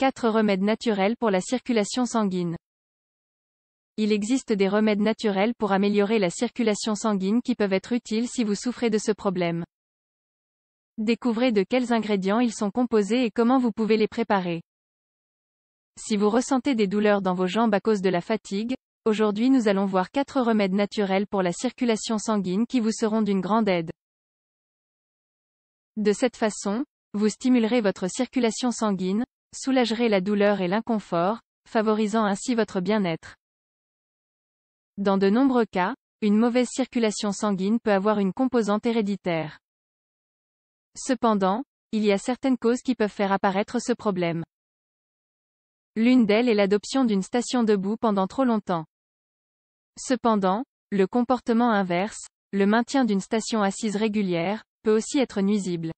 4 remèdes naturels pour la circulation sanguine. Il existe des remèdes naturels pour améliorer la circulation sanguine qui peuvent être utiles si vous souffrez de ce problème. Découvrez de quels ingrédients ils sont composés et comment vous pouvez les préparer. Si vous ressentez des douleurs dans vos jambes à cause de la fatigue, aujourd'hui nous allons voir 4 remèdes naturels pour la circulation sanguine qui vous seront d'une grande aide. De cette façon, vous stimulerez votre circulation sanguine, soulagerait la douleur et l'inconfort, favorisant ainsi votre bien-être. Dans de nombreux cas, une mauvaise circulation sanguine peut avoir une composante héréditaire. Cependant, il y a certaines causes qui peuvent faire apparaître ce problème. L'une d'elles est l'adoption d'une station debout pendant trop longtemps. Cependant, le comportement inverse, le maintien d'une station assise régulière, peut aussi être nuisible.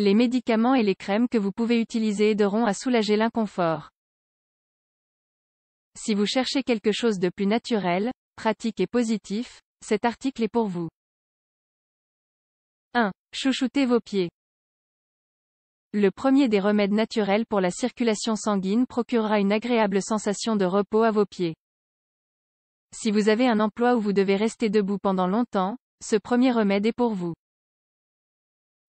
Les médicaments et les crèmes que vous pouvez utiliser aideront à soulager l'inconfort. Si vous cherchez quelque chose de plus naturel, pratique et positif, cet article est pour vous. 1. Chouchoutez vos pieds. Le premier des remèdes naturels pour la circulation sanguine procurera une agréable sensation de repos à vos pieds. Si vous avez un emploi où vous devez rester debout pendant longtemps, ce premier remède est pour vous.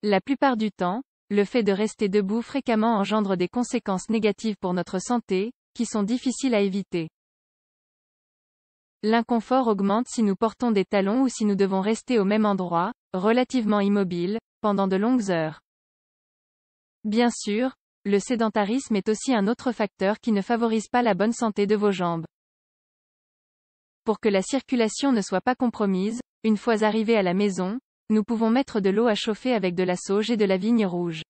La plupart du temps, le fait de rester debout fréquemment engendre des conséquences négatives pour notre santé, qui sont difficiles à éviter. L'inconfort augmente si nous portons des talons ou si nous devons rester au même endroit, relativement immobile, pendant de longues heures. Bien sûr, le sédentarisme est aussi un autre facteur qui ne favorise pas la bonne santé de vos jambes. Pour que la circulation ne soit pas compromise, une fois arrivé à la maison, nous pouvons mettre de l'eau à chauffer avec de la sauge et de la vigne rouge.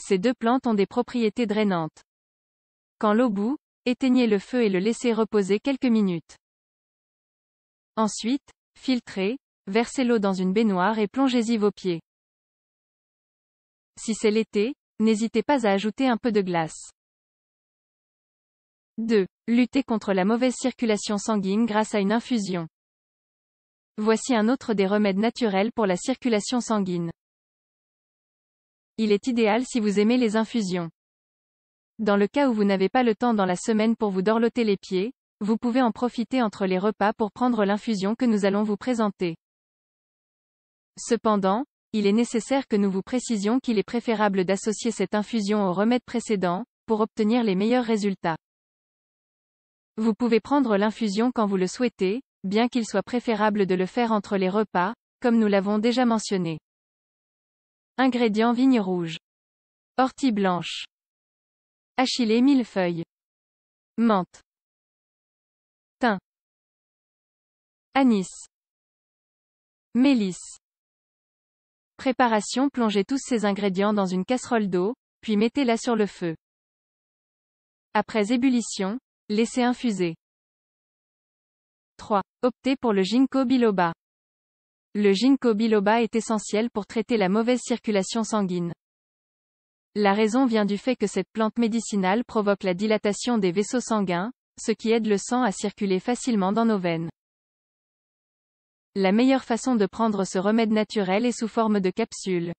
Ces deux plantes ont des propriétés drainantes. Quand l'eau bout, éteignez le feu et le laissez reposer quelques minutes. Ensuite, filtrez, versez l'eau dans une baignoire et plongez-y vos pieds. Si c'est l'été, n'hésitez pas à ajouter un peu de glace. 2. Lutter contre la mauvaise circulation sanguine grâce à une infusion. Voici un autre des remèdes naturels pour la circulation sanguine. Il est idéal si vous aimez les infusions. Dans le cas où vous n'avez pas le temps dans la semaine pour vous dorloter les pieds, vous pouvez en profiter entre les repas pour prendre l'infusion que nous allons vous présenter. Cependant, il est nécessaire que nous vous précisions qu'il est préférable d'associer cette infusion au remède précédent, pour obtenir les meilleurs résultats. Vous pouvez prendre l'infusion quand vous le souhaitez, bien qu'il soit préférable de le faire entre les repas, comme nous l'avons déjà mentionné. Ingrédients vigne rouge. Ortie blanche. Achillée millefeuille. Menthe. Thym. Anis. Mélisse. Préparation Plongez tous ces ingrédients dans une casserole d'eau, puis mettez-la sur le feu. Après ébullition, laissez infuser. 3. Optez pour le ginkgo biloba. Le ginkgo biloba est essentiel pour traiter la mauvaise circulation sanguine. La raison vient du fait que cette plante médicinale provoque la dilatation des vaisseaux sanguins, ce qui aide le sang à circuler facilement dans nos veines. La meilleure façon de prendre ce remède naturel est sous forme de capsules.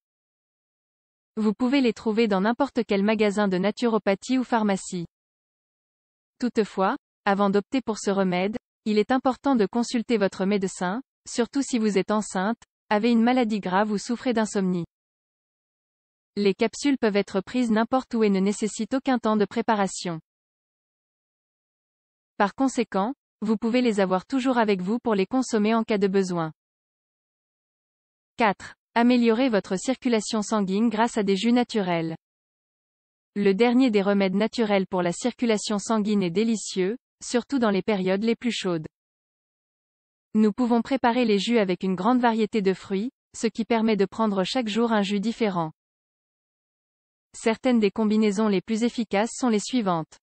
Vous pouvez les trouver dans n'importe quel magasin de naturopathie ou pharmacie. Toutefois, avant d'opter pour ce remède, il est important de consulter votre médecin, surtout si vous êtes enceinte, avez une maladie grave ou souffrez d'insomnie. Les capsules peuvent être prises n'importe où et ne nécessitent aucun temps de préparation. Par conséquent, vous pouvez les avoir toujours avec vous pour les consommer en cas de besoin. 4. Améliorer votre circulation sanguine grâce à des jus naturels. Le dernier des remèdes naturels pour la circulation sanguine est délicieux, surtout dans les périodes les plus chaudes. Nous pouvons préparer les jus avec une grande variété de fruits, ce qui permet de prendre chaque jour un jus différent. Certaines des combinaisons les plus efficaces sont les suivantes.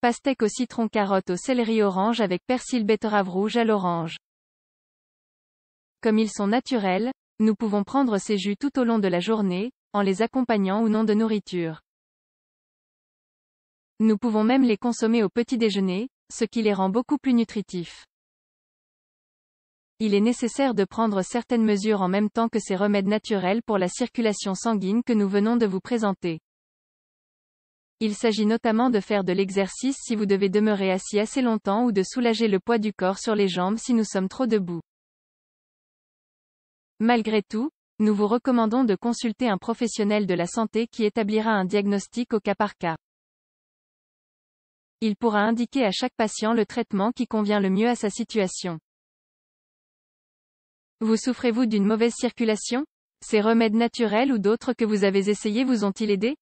Pastèque au citron carotte au céleri orange avec persil betterave rouge à l'orange. Comme ils sont naturels, nous pouvons prendre ces jus tout au long de la journée, en les accompagnant ou non de nourriture. Nous pouvons même les consommer au petit déjeuner, ce qui les rend beaucoup plus nutritifs. Il est nécessaire de prendre certaines mesures en même temps que ces remèdes naturels pour la circulation sanguine que nous venons de vous présenter. Il s'agit notamment de faire de l'exercice si vous devez demeurer assis assez longtemps ou de soulager le poids du corps sur les jambes si nous sommes trop debout. Malgré tout, nous vous recommandons de consulter un professionnel de la santé qui établira un diagnostic au cas par cas. Il pourra indiquer à chaque patient le traitement qui convient le mieux à sa situation. Vous souffrez-vous d'une mauvaise circulation Ces remèdes naturels ou d'autres que vous avez essayés vous ont-ils aidé